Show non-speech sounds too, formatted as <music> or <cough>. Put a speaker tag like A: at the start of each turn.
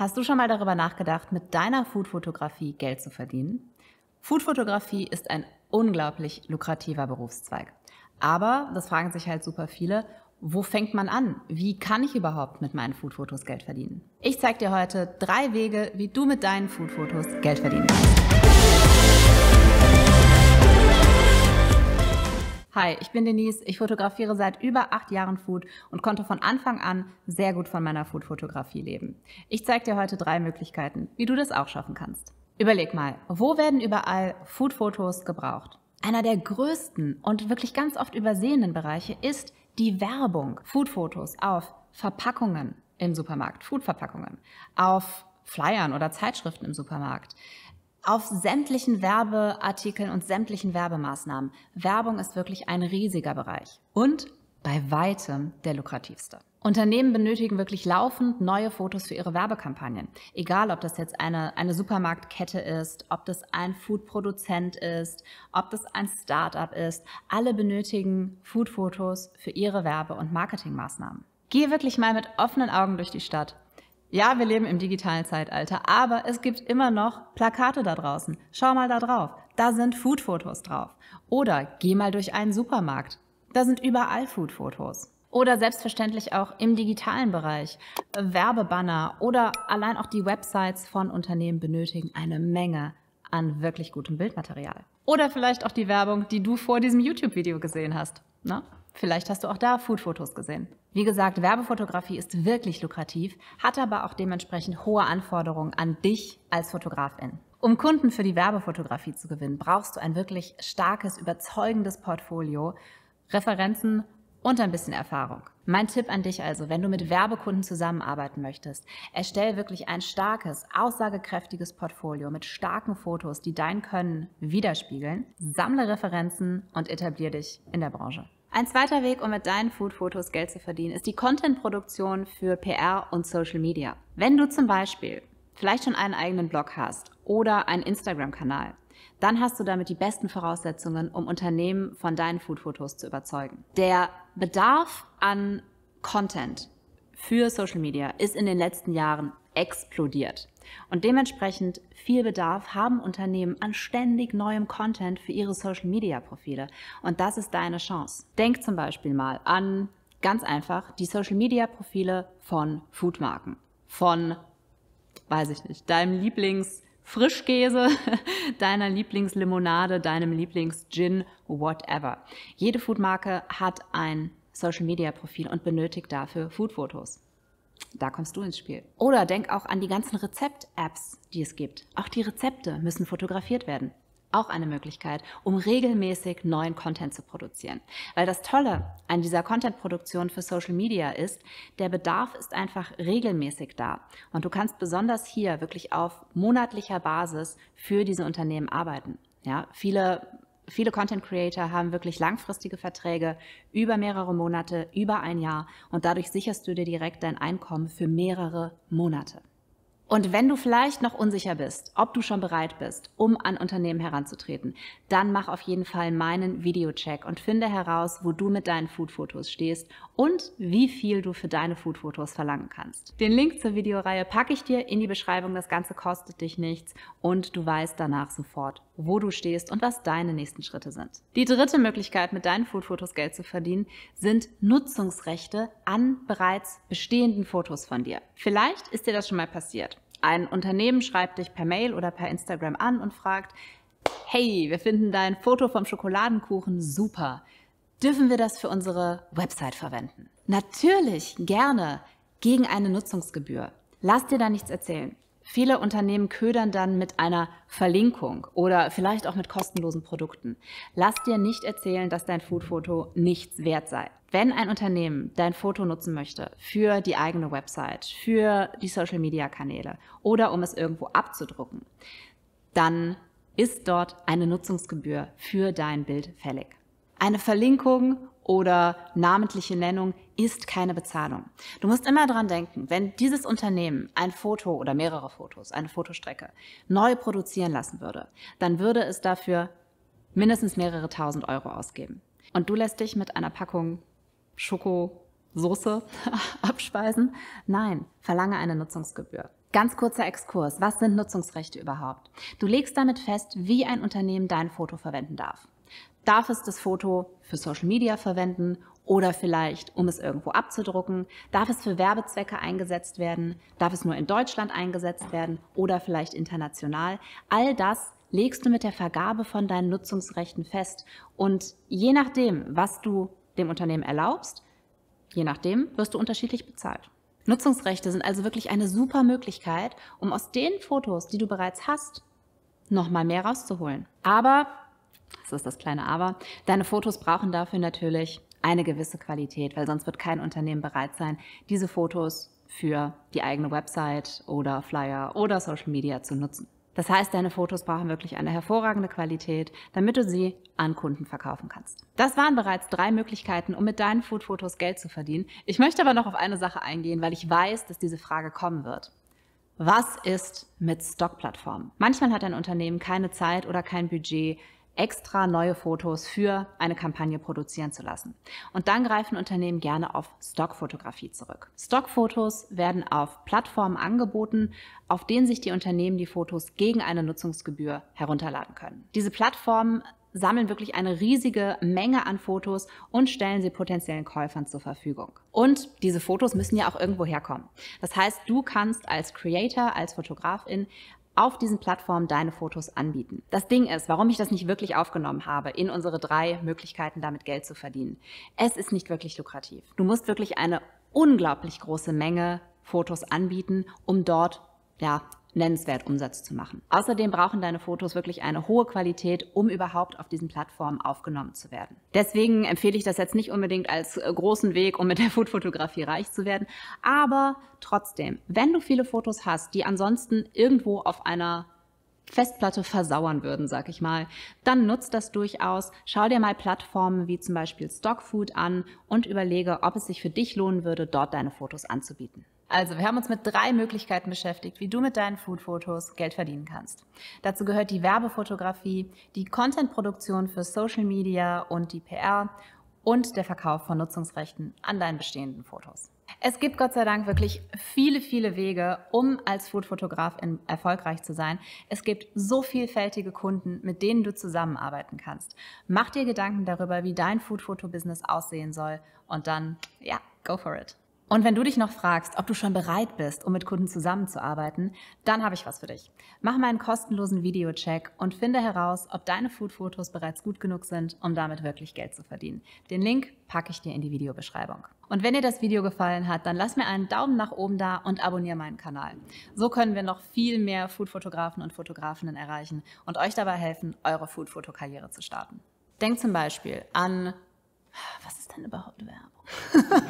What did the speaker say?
A: Hast du schon mal darüber nachgedacht, mit deiner Foodfotografie Geld zu verdienen? Foodfotografie ist ein unglaublich lukrativer Berufszweig. Aber, das fragen sich halt super viele, wo fängt man an? Wie kann ich überhaupt mit meinen Foodfotos Geld verdienen? Ich zeige dir heute drei Wege, wie du mit deinen Foodfotos Geld verdienen kannst. Hi, ich bin Denise. Ich fotografiere seit über acht Jahren Food und konnte von Anfang an sehr gut von meiner Food-Fotografie leben. Ich zeige dir heute drei Möglichkeiten, wie du das auch schaffen kannst. Überleg mal, wo werden überall Food-Fotos gebraucht? Einer der größten und wirklich ganz oft übersehenen Bereiche ist die Werbung. Food-Fotos auf Verpackungen im Supermarkt, Food-Verpackungen, auf Flyern oder Zeitschriften im Supermarkt, auf sämtlichen Werbeartikeln und sämtlichen Werbemaßnahmen. Werbung ist wirklich ein riesiger Bereich und bei weitem der lukrativste. Unternehmen benötigen wirklich laufend neue Fotos für ihre Werbekampagnen. Egal, ob das jetzt eine, eine Supermarktkette ist, ob das ein Foodproduzent ist, ob das ein Startup ist, alle benötigen Foodfotos für ihre Werbe- und Marketingmaßnahmen. Geh wirklich mal mit offenen Augen durch die Stadt ja, wir leben im digitalen Zeitalter, aber es gibt immer noch Plakate da draußen. Schau mal da drauf. Da sind Foodfotos drauf. Oder geh mal durch einen Supermarkt. Da sind überall Foodfotos. Oder selbstverständlich auch im digitalen Bereich. Werbebanner oder allein auch die Websites von Unternehmen benötigen eine Menge an wirklich gutem Bildmaterial. Oder vielleicht auch die Werbung, die du vor diesem YouTube-Video gesehen hast. Na? Ne? Vielleicht hast du auch da Foodfotos gesehen. Wie gesagt, Werbefotografie ist wirklich lukrativ, hat aber auch dementsprechend hohe Anforderungen an dich als Fotografin. Um Kunden für die Werbefotografie zu gewinnen, brauchst du ein wirklich starkes, überzeugendes Portfolio, Referenzen und ein bisschen Erfahrung. Mein Tipp an dich also, wenn du mit Werbekunden zusammenarbeiten möchtest, erstell wirklich ein starkes, aussagekräftiges Portfolio mit starken Fotos, die dein Können widerspiegeln, sammle Referenzen und etablier dich in der Branche. Ein zweiter Weg, um mit deinen Food-Fotos Geld zu verdienen, ist die Content-Produktion für PR und Social Media. Wenn du zum Beispiel vielleicht schon einen eigenen Blog hast oder einen Instagram-Kanal, dann hast du damit die besten Voraussetzungen, um Unternehmen von deinen Food-Fotos zu überzeugen. Der Bedarf an Content für Social Media ist in den letzten Jahren explodiert. Und dementsprechend viel Bedarf haben Unternehmen an ständig neuem Content für ihre Social-Media-Profile. Und das ist deine Chance. Denk zum Beispiel mal an ganz einfach die Social-Media-Profile von Foodmarken. Von, weiß ich nicht, deinem Lieblingsfrischkäse, <laughs> deiner Lieblingslimonade, deinem Lieblingsgin, whatever. Jede Foodmarke hat ein Social Media Profil und benötigt dafür Foodfotos. Da kommst du ins Spiel. Oder denk auch an die ganzen Rezept-Apps, die es gibt. Auch die Rezepte müssen fotografiert werden. Auch eine Möglichkeit, um regelmäßig neuen Content zu produzieren. Weil das Tolle an dieser Content-Produktion für Social Media ist, der Bedarf ist einfach regelmäßig da. Und du kannst besonders hier wirklich auf monatlicher Basis für diese Unternehmen arbeiten. Ja, viele viele Content Creator haben wirklich langfristige Verträge über mehrere Monate, über ein Jahr und dadurch sicherst du dir direkt dein Einkommen für mehrere Monate. Und wenn du vielleicht noch unsicher bist, ob du schon bereit bist, um an Unternehmen heranzutreten, dann mach auf jeden Fall meinen Videocheck und finde heraus, wo du mit deinen Foodfotos stehst und wie viel du für deine Foodfotos verlangen kannst. Den Link zur Videoreihe packe ich dir in die Beschreibung. Das Ganze kostet dich nichts und du weißt danach sofort, wo du stehst und was deine nächsten Schritte sind. Die dritte Möglichkeit, mit deinen Foodfotos Geld zu verdienen, sind Nutzungsrechte an bereits bestehenden Fotos von dir. Vielleicht ist dir das schon mal passiert. Ein Unternehmen schreibt dich per Mail oder per Instagram an und fragt, hey, wir finden dein Foto vom Schokoladenkuchen super. Dürfen wir das für unsere Website verwenden? Natürlich, gerne, gegen eine Nutzungsgebühr. Lass dir da nichts erzählen. Viele Unternehmen ködern dann mit einer Verlinkung oder vielleicht auch mit kostenlosen Produkten. Lass dir nicht erzählen, dass dein Foodfoto nichts wert sei. Wenn ein Unternehmen dein Foto nutzen möchte für die eigene Website, für die Social-Media-Kanäle oder um es irgendwo abzudrucken, dann ist dort eine Nutzungsgebühr für dein Bild fällig. Eine Verlinkung oder namentliche Nennung ist keine Bezahlung. Du musst immer dran denken, wenn dieses Unternehmen ein Foto oder mehrere Fotos, eine Fotostrecke neu produzieren lassen würde, dann würde es dafür mindestens mehrere tausend Euro ausgeben. Und du lässt dich mit einer Packung Schokosoße <laughs> abspeisen. Nein, verlange eine Nutzungsgebühr. Ganz kurzer Exkurs. Was sind Nutzungsrechte überhaupt? Du legst damit fest, wie ein Unternehmen dein Foto verwenden darf. Darf es das Foto für Social Media verwenden oder vielleicht, um es irgendwo abzudrucken? Darf es für Werbezwecke eingesetzt werden? Darf es nur in Deutschland eingesetzt werden oder vielleicht international? All das legst du mit der Vergabe von deinen Nutzungsrechten fest. Und je nachdem, was du dem Unternehmen erlaubst, je nachdem, wirst du unterschiedlich bezahlt. Nutzungsrechte sind also wirklich eine super Möglichkeit, um aus den Fotos, die du bereits hast, nochmal mehr rauszuholen. Aber, das ist das kleine Aber, deine Fotos brauchen dafür natürlich eine gewisse Qualität, weil sonst wird kein Unternehmen bereit sein, diese Fotos für die eigene Website oder Flyer oder Social Media zu nutzen. Das heißt, deine Fotos brauchen wirklich eine hervorragende Qualität, damit du sie an Kunden verkaufen kannst. Das waren bereits drei Möglichkeiten, um mit deinen Food-Fotos Geld zu verdienen. Ich möchte aber noch auf eine Sache eingehen, weil ich weiß, dass diese Frage kommen wird. Was ist mit Stockplattformen? Manchmal hat ein Unternehmen keine Zeit oder kein Budget, extra neue Fotos für eine Kampagne produzieren zu lassen. Und dann greifen Unternehmen gerne auf Stockfotografie zurück. Stockfotos werden auf Plattformen angeboten, auf denen sich die Unternehmen die Fotos gegen eine Nutzungsgebühr herunterladen können. Diese Plattformen sammeln wirklich eine riesige Menge an Fotos und stellen sie potenziellen Käufern zur Verfügung. Und diese Fotos müssen ja auch irgendwo herkommen. Das heißt, du kannst als Creator, als Fotografin auf diesen Plattformen deine Fotos anbieten. Das Ding ist, warum ich das nicht wirklich aufgenommen habe in unsere drei Möglichkeiten, damit Geld zu verdienen. Es ist nicht wirklich lukrativ. Du musst wirklich eine unglaublich große Menge Fotos anbieten, um dort ja, nennenswert Umsatz zu machen. Außerdem brauchen deine Fotos wirklich eine hohe Qualität, um überhaupt auf diesen Plattformen aufgenommen zu werden. Deswegen empfehle ich das jetzt nicht unbedingt als äh, großen Weg, um mit der <laughs> Foodfotografie reich zu werden. Aber trotzdem, wenn du viele Fotos hast, die ansonsten irgendwo auf einer Festplatte versauern würden, sag ich mal, dann nutzt das durchaus. Schau dir mal Plattformen wie zum Beispiel Stockfood an und überlege, ob es sich für dich lohnen würde, dort deine Fotos anzubieten. Also, wir haben uns mit drei Möglichkeiten beschäftigt, wie du mit deinen Food-Fotos Geld verdienen kannst. Dazu gehört die Werbefotografie, die Content-Produktion für Social Media und die PR und der Verkauf von Nutzungsrechten an deinen bestehenden Fotos. Es gibt Gott sei Dank wirklich viele, viele Wege, um als Foodfotograf erfolgreich zu sein. Es gibt so vielfältige Kunden, mit denen du zusammenarbeiten kannst. Mach dir Gedanken darüber, wie dein Foodfoto-Business aussehen soll und dann, ja, go for it. Und wenn du dich noch fragst, ob du schon bereit bist, um mit Kunden zusammenzuarbeiten, dann habe ich was für dich. Mach mal einen kostenlosen Videocheck und finde heraus, ob deine Food-Fotos bereits gut genug sind, um damit wirklich Geld zu verdienen. Den Link packe ich dir in die Videobeschreibung. Und wenn dir das Video gefallen hat, dann lass mir einen Daumen nach oben da und abonniere meinen Kanal. So können wir noch viel mehr Food-Fotografen und Fotografinnen erreichen und euch dabei helfen, eure Food-Fotokarriere zu starten. Denk zum Beispiel an, was den är the värv.